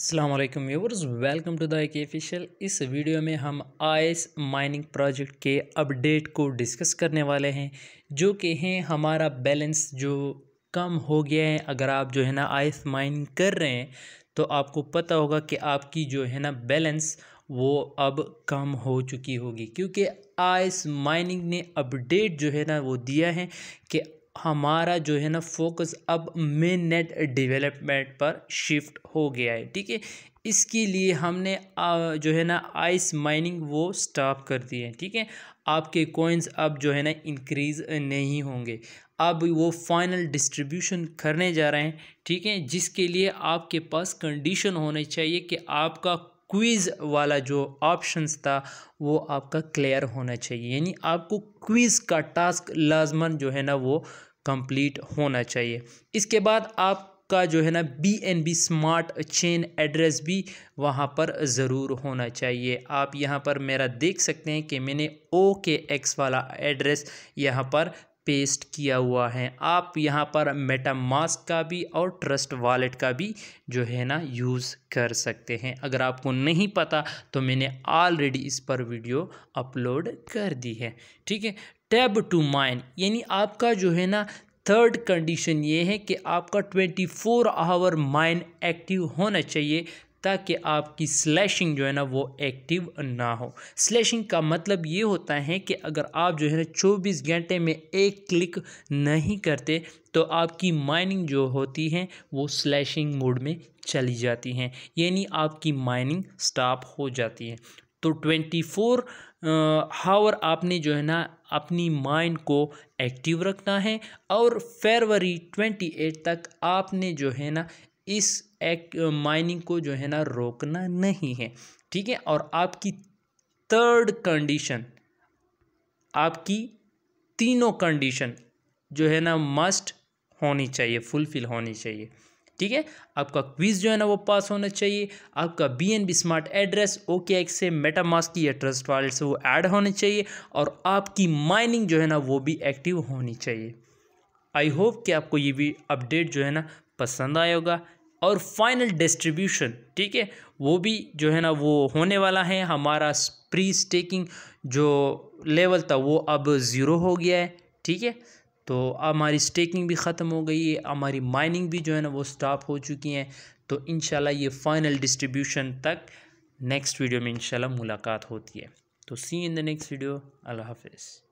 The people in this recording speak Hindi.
Aslam viewers welcome to the K official इस वीडियो में हम आइस माइनिंग प्रोजेक्ट के अपडेट को डिस्कस करने वाले हैं जो कि हैं हमारा बैलेंस जो कम हो गया है अगर आप जो है ना आइस माइनिंग कर रहे हैं तो आपको पता होगा कि आपकी जो है ना बैलेंस वो अब कम हो चुकी होगी क्योंकि आइस माइनिंग ने अपडेट जो है ना वो दिया है कि हमारा जो है ना फोकस अब मेन नेट डेवलपमेंट पर शिफ्ट हो गया है ठीक है इसके लिए हमने जो है ना आइस माइनिंग वो स्टॉप कर दी है ठीक है आपके कोइंस अब जो है ना इंक्रीज़ नहीं होंगे अब वो फाइनल डिस्ट्रीब्यूशन करने जा रहे हैं ठीक है जिसके लिए आपके पास कंडीशन होने चाहिए कि आपका क्विज़ वाला जो ऑप्शंस था वो आपका क्लियर होना चाहिए यानी आपको क्विज़ का टास्क लाजमन जो है ना वो कंप्लीट होना चाहिए इसके बाद आप का जो है ना B N B smart chain address भी वहाँ पर ज़रूर होना चाहिए आप यहाँ पर मेरा देख सकते हैं कि मैंने ओ के एक्स वाला एड्रेस यहाँ पर पेस्ट किया हुआ है आप यहाँ पर मेटामास्क का भी और ट्रस्ट वॉलेट का भी जो है ना यूज़ कर सकते हैं अगर आपको नहीं पता तो मैंने ऑलरेडी इस पर वीडियो अपलोड कर दी है ठीक है टैब टू माइन यानी आपका जो है ना थर्ड कंडीशन ये है कि आपका 24 फोर आवर माइंड एक्टिव होना चाहिए ताकि आपकी स्लैशिंग जो है ना वो एक्टिव ना हो स्लैशिंग का मतलब ये होता है कि अगर आप जो है ना चौबीस घंटे में एक क्लिक नहीं करते तो आपकी माइनिंग जो होती है वो स्लैशिंग मोड में चली जाती हैं यानी आपकी माइनिंग स्टॉप हो जाती है तो ट्वेंटी फोर हावर आपने जो है ना अपनी माइंड को एक्टिव रखना है और फरवरी ट्वेंटी एट तक आपने जो है ना इस एक माइनिंग को जो है ना रोकना नहीं है ठीक है और आपकी थर्ड कंडीशन आपकी तीनों कंडीशन जो है ना मस्ट होनी चाहिए फुलफिल होनी चाहिए ठीक है आपका क्विज जो है ना वो पास होना चाहिए आपका B N B smart address OKX से मेटामास्क या ट्रस्ट वॉलेट से वो ऐड होने चाहिए और आपकी माइनिंग जो है ना वो भी एक्टिव होनी चाहिए आई होप कि आपको ये भी अपडेट जो है ना पसंद आए होगा और फाइनल डिस्ट्रीब्यूशन ठीक है वो भी जो है ना वो होने वाला है हमारा प्री स्टेकिंग जो लेवल था वो अब ज़ीरो हो गया है ठीक है तो हमारी स्टेकिंग भी ख़त्म हो गई है हमारी माइनिंग भी जो है ना वो स्टॉप हो चुकी हैं तो इन ये फ़ाइनल डिस्ट्रीब्यूशन तक नेक्स्ट वीडियो में इन मुलाकात होती है तो see in the next video अल्लाह हाफिज़